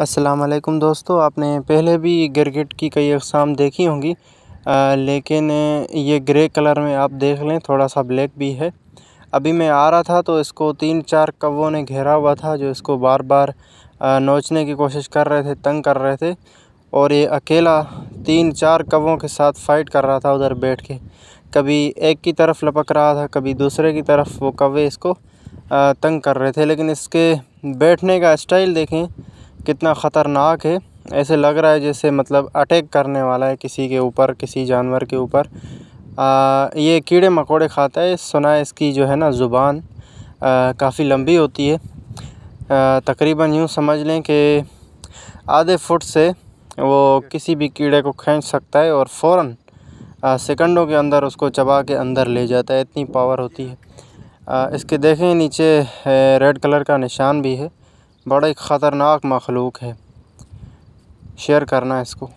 असलकम दोस्तों आपने पहले भी गिरगिट की कई अकसाम देखी होंगी आ, लेकिन ये ग्रे कलर में आप देख लें थोड़ा सा ब्लैक भी है अभी मैं आ रहा था तो इसको तीन चार कवों ने घेरा हुआ था जो इसको बार बार नोचने की कोशिश कर रहे थे तंग कर रहे थे और ये अकेला तीन चार कवों के साथ फ़ाइट कर रहा था उधर बैठ के कभी एक की तरफ लपक रहा था कभी दूसरे की तरफ वो कवे इसको तंग कर रहे थे लेकिन इसके बैठने का स्टाइल देखें कितना ख़तरनाक है ऐसे लग रहा है जैसे मतलब अटैक करने वाला है किसी के ऊपर किसी जानवर के ऊपर ये कीड़े मकोड़े खाता है सुना है इसकी जो है ना ज़ुबान काफ़ी लंबी होती है तकरीबन यूँ समझ लें कि आधे फुट से वो किसी भी कीड़े को खींच सकता है और फ़ौर सेकंडों के अंदर उसको चबा के अंदर ले जाता है इतनी पावर होती है इसके देखें नीचे रेड कलर का निशान भी है बड़ा ही ख़तरनाक मखलूक है शेयर करना इसको